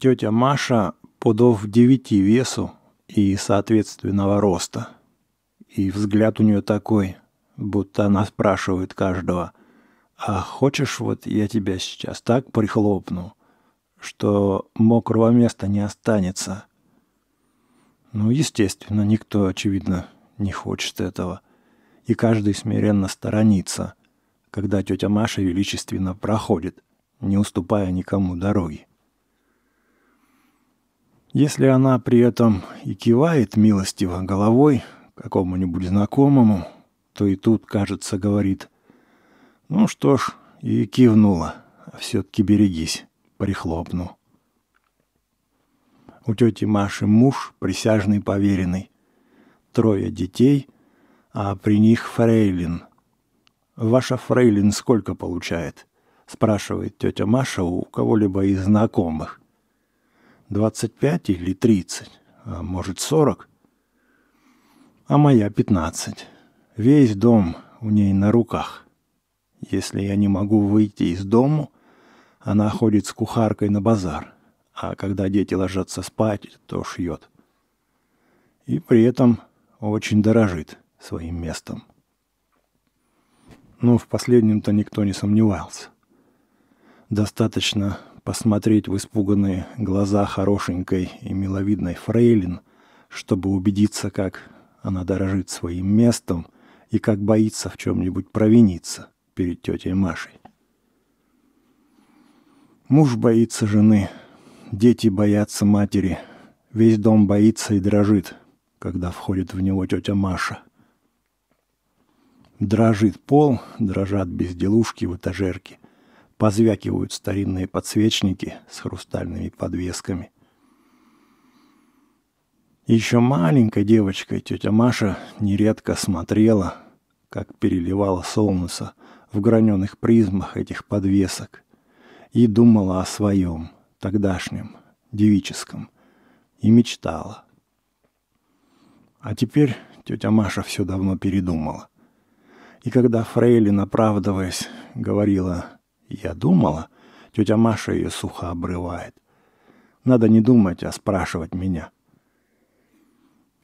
тетя Маша подов девяти весу и соответственного роста. И взгляд у нее такой, будто она спрашивает каждого, «А хочешь, вот я тебя сейчас так прихлопну, что мокрого места не останется?» Ну, естественно, никто, очевидно, не хочет этого. И каждый смиренно сторонится, когда тетя Маша величественно проходит, не уступая никому дороги. Если она при этом и кивает милостиво головой какому-нибудь знакомому, то и тут, кажется, говорит «Ну что ж, и кивнула, а все-таки берегись, прихлопну». У тети Маши муж присяжный поверенный, трое детей, а при них фрейлин. «Ваша фрейлин сколько получает?» – спрашивает тетя Маша у кого-либо из знакомых. 25 или 30, а может 40, а моя 15. Весь дом у ней на руках. Если я не могу выйти из дому, она ходит с кухаркой на базар, а когда дети ложатся спать, то шьет. И при этом очень дорожит своим местом. Но ну, в последнем-то никто не сомневался. Достаточно посмотреть в испуганные глаза хорошенькой и миловидной фрейлин, чтобы убедиться, как она дорожит своим местом и как боится в чем-нибудь провиниться перед тетей Машей. Муж боится жены, дети боятся матери, весь дом боится и дрожит, когда входит в него тетя Маша. Дрожит пол, дрожат безделушки в этажерке. Позвякивают старинные подсвечники с хрустальными подвесками. Еще маленькой девочкой тетя Маша нередко смотрела, как переливало солнце в граненых призмах этих подвесок, и думала о своем, тогдашнем, девическом, и мечтала. А теперь тетя Маша все давно передумала. И когда Фрейлин, оправдываясь, говорила я думала, тетя Маша ее сухо обрывает. Надо не думать, а спрашивать меня.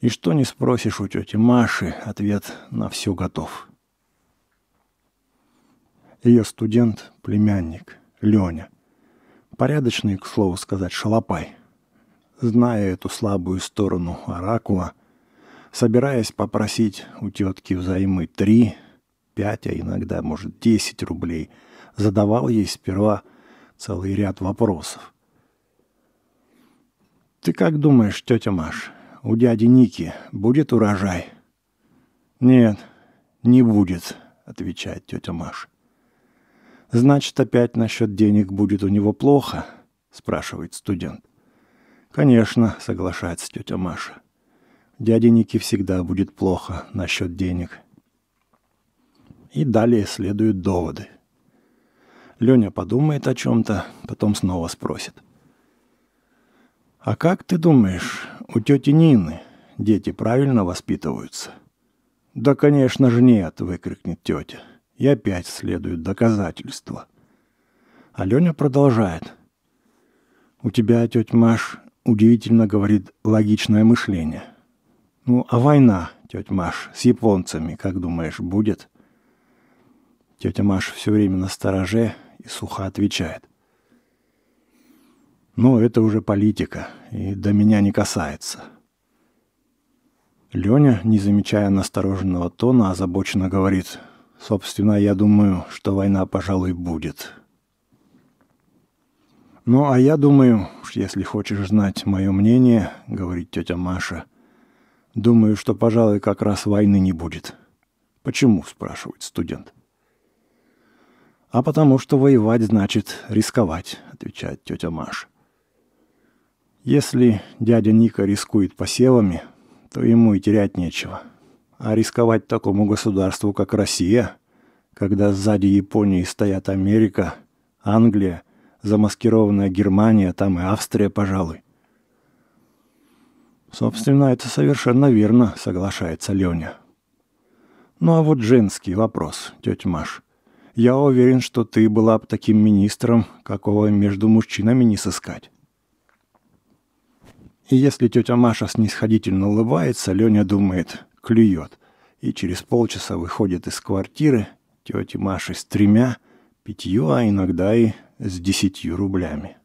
И что не спросишь у тети Маши, ответ на все готов. Ее студент, племянник, Леня. Порядочный, к слову сказать, шалопай. Зная эту слабую сторону оракула, собираясь попросить у тетки взаймы три, пять, а иногда, может, десять рублей – задавал ей сперва целый ряд вопросов. «Ты как думаешь, тетя Маш, у дяди Ники будет урожай?» «Нет, не будет», — отвечает тетя Маш. «Значит, опять насчет денег будет у него плохо?» — спрашивает студент. «Конечно», — соглашается тетя Маша. «Дяде Ники всегда будет плохо насчет денег». И далее следуют доводы. Леня подумает о чем-то, потом снова спросит. «А как ты думаешь, у тети Нины дети правильно воспитываются?» «Да, конечно же, нет!» – выкрикнет тетя. И опять следует доказательства. А Леня продолжает. «У тебя, тетя Маш, удивительно говорит логичное мышление. Ну, а война, тетя Маш, с японцами, как думаешь, будет?» Тетя Маша все время на стороже, и сухо отвечает. Но это уже политика, и до меня не касается». Леня, не замечая настороженного тона, озабоченно говорит, «Собственно, я думаю, что война, пожалуй, будет». «Ну, а я думаю, если хочешь знать мое мнение, — говорит тетя Маша, — думаю, что, пожалуй, как раз войны не будет». «Почему?» — спрашивает студент. А потому что воевать значит рисковать, отвечает тетя Маш. Если дядя Ника рискует посевами, то ему и терять нечего. А рисковать такому государству, как Россия, когда сзади Японии стоят Америка, Англия, замаскированная Германия, там и Австрия, пожалуй. Собственно, это совершенно верно, соглашается Леня. Ну а вот женский вопрос, тетя Маш. Я уверен, что ты была бы таким министром, какого между мужчинами не сыскать. И если тетя Маша снисходительно улыбается, Леня думает, клюет. И через полчаса выходит из квартиры тети Маши с тремя, пятью, а иногда и с десятью рублями.